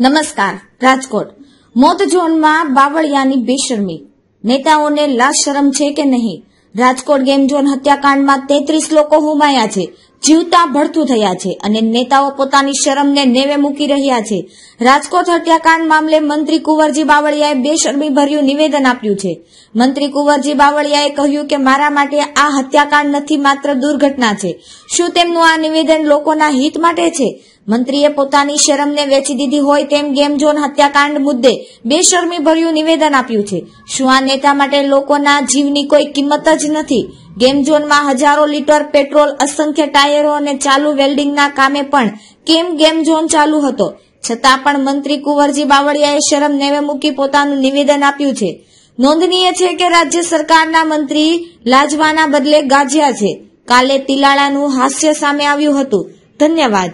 નમસ્કાર રાજકોટ મોત ઝોનમાં બાવળિયાની બેશરમી નેતાઓને લાશ શરમ છે કે નહીં રાજકોટ ગેમ ઝોન હત્યાકાંડમાં તેત્રીસ લોકો હુમાયા છે જીવતા ભડથું થયા છે અને નેતાઓ પોતાની શરમને નેવે મૂકી રહ્યા છે રાજકોટ હત્યાકાંડ મામલે મંત્રી કુંવરજી બાવળિયાએ બેશરમી ભર્યું નિવેદન આપ્યું છે મંત્રી કુંવરજી બાવળિયાએ કહ્યું કે મારા માટે આ હત્યાકાંડ નથી માત્ર દુર્ઘટના છે શું તેમનું આ નિવેદન લોકોના હિત માટે છે મંત્રીએ પોતાની શરમને વેચી દીધી હોય તેમ ગેમઝોન હત્યાકાંડ મુદ્દે બેશરમી નિવેદન આપ્યું છે શું આ નેતા માટે લોકોના જીવની કોઈ કિંમત જ નથી ગેમઝોનમાં હજારો લીટર પેટ્રોલ અસંખ્ય ટાયરો અને ચાલુ વેલ્ડિંગના કામે પણ કેમ ગેમઝોન ચાલુ હતો છતાં પણ મંત્રી કુંવરજી બાવળિયાએ શરમ નેવે મૂકી પોતાનું નિવેદન આપ્યું છે નોંધનીય છે કે રાજ્ય સરકારના મંત્રી લાજવાના બદલે ગાજ્યા છે કાલે તિલાળાનું હાસ્ય સામે આવ્યું હતું ધન્યવાદ